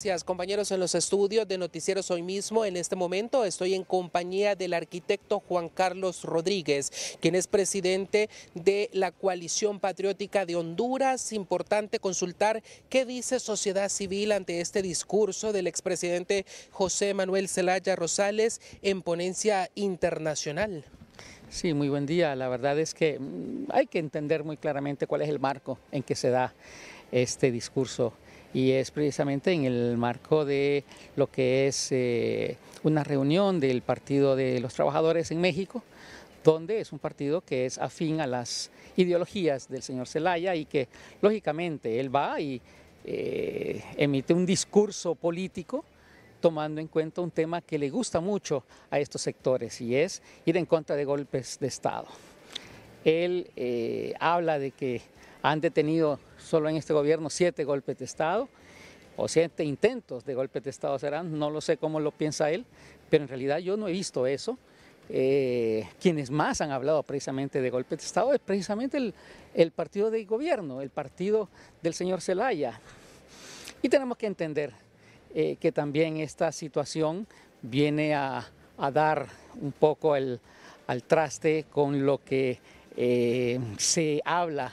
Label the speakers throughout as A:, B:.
A: Gracias, compañeros en los estudios de Noticieros hoy mismo. En este momento estoy en compañía del arquitecto Juan Carlos Rodríguez, quien es presidente de la Coalición Patriótica de Honduras. Importante consultar qué dice sociedad civil ante este discurso del expresidente José Manuel Zelaya Rosales en ponencia
B: internacional. Sí, muy buen día. La verdad es que mm, hay que entender muy claramente cuál es el marco en que se da este discurso y es precisamente en el marco de lo que es eh, una reunión del Partido de los Trabajadores en México, donde es un partido que es afín a las ideologías del señor Zelaya y que lógicamente él va y eh, emite un discurso político tomando en cuenta un tema que le gusta mucho a estos sectores y es ir en contra de golpes de Estado. Él eh, habla de que han detenido solo en este gobierno siete golpes de Estado o siete intentos de golpes de Estado serán, no lo sé cómo lo piensa él, pero en realidad yo no he visto eso. Eh, quienes más han hablado precisamente de golpes de Estado es precisamente el, partido del gobierno, el partido del señor Zelaya. Y tenemos que entender eh, que también esta situación viene a, dar un poco al traste con lo que eh, se habla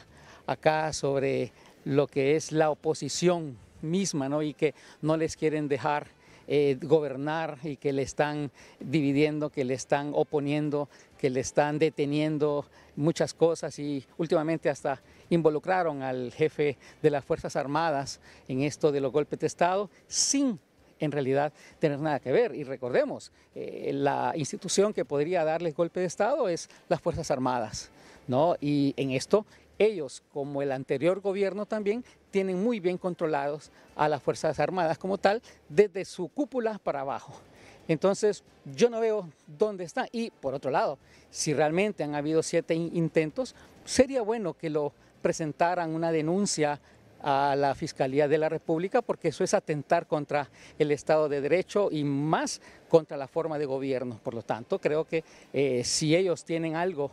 B: acá sobre lo que es la oposición misma, ¿no? Y que no les quieren dejar eh, gobernar y que le están dividiendo, que le están oponiendo, que le están deteniendo muchas cosas y últimamente hasta involucraron al jefe de las Fuerzas Armadas en esto de los golpes de Estado sin en realidad tener nada que ver. Y recordemos, eh, la institución que podría darles golpe de Estado es las Fuerzas Armadas. ¿no? Y en esto ellos, como el anterior gobierno también, tienen muy bien controlados a las Fuerzas Armadas como tal, desde su cúpula para abajo. Entonces, yo no veo dónde está. Y por otro lado, si realmente han habido siete intentos, sería bueno que lo presentaran una denuncia a la Fiscalía de la República porque eso es atentar contra el Estado de Derecho y más contra la forma de gobierno. Por lo tanto, creo que eh, si ellos tienen algo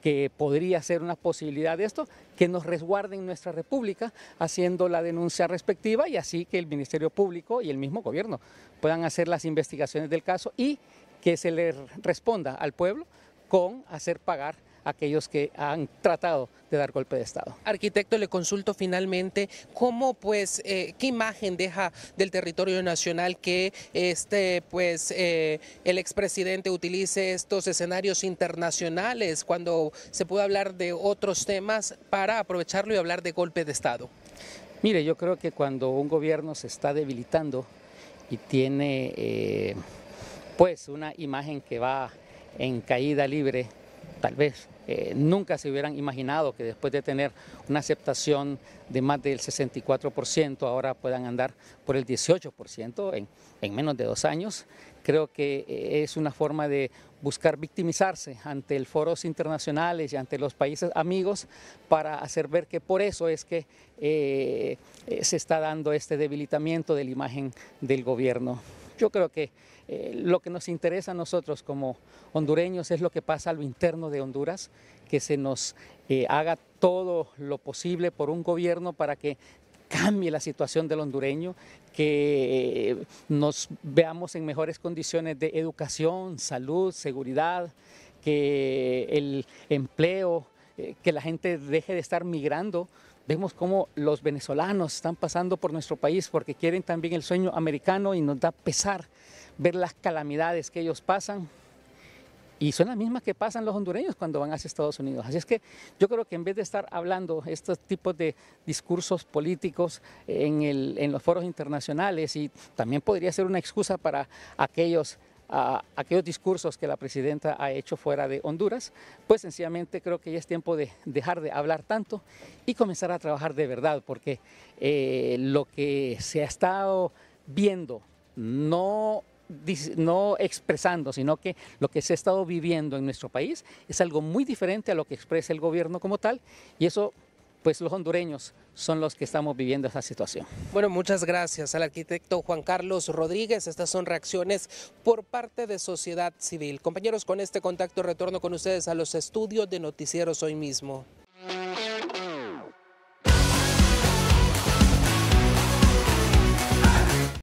B: que podría ser una posibilidad de esto, que nos resguarden nuestra República haciendo la denuncia respectiva y así que el Ministerio Público y el mismo gobierno puedan hacer las investigaciones del caso y que se le responda al pueblo con hacer pagar aquellos que han tratado de dar golpe de Estado.
A: Arquitecto, le consulto finalmente cómo, pues, eh, qué imagen deja del territorio nacional que este, pues, eh, el expresidente utilice estos escenarios internacionales cuando se puede hablar de otros temas para
B: aprovecharlo y hablar de golpe de Estado. Mire, yo creo que cuando un gobierno se está debilitando y tiene, eh, pues, una imagen que va en caída libre, tal vez eh, nunca se hubieran imaginado que después de tener una aceptación de más del 64%, ahora puedan andar por el 18% en, menos de dos años. Creo que eh, es una forma de buscar victimizarse ante el foros internacionales y ante los países amigos para hacer ver que por eso es que eh, se está dando este debilitamiento de la imagen del gobierno yo creo que eh, lo que nos interesa a nosotros como hondureños es lo que pasa a lo interno de Honduras, que se nos eh, haga todo lo posible por un gobierno para que cambie la situación del hondureño, que eh, nos veamos en mejores condiciones de educación, salud, seguridad, que el empleo, eh, que la gente deje de estar migrando. Vemos cómo los venezolanos están pasando por nuestro país porque quieren también el sueño americano y nos da pesar ver las calamidades que ellos pasan. Y son las mismas que pasan los hondureños cuando van hacia Estados Unidos. Así es que yo creo que en vez de estar hablando estos tipos de discursos políticos en, el, en los foros internacionales, y también podría ser una excusa para aquellos a aquellos discursos que la presidenta ha hecho fuera de Honduras, pues sencillamente creo que ya es tiempo de dejar de hablar tanto y comenzar a trabajar de verdad, porque eh, lo que se ha estado viendo, no, no expresando, sino que lo que se ha estado viviendo en nuestro país es algo muy diferente a lo que expresa el gobierno como tal, y eso pues los hondureños son los que estamos viviendo esta situación.
A: Bueno, muchas gracias al arquitecto Juan Carlos Rodríguez. Estas son reacciones por parte de sociedad civil. Compañeros, con este contacto retorno con ustedes a los estudios de noticieros hoy mismo.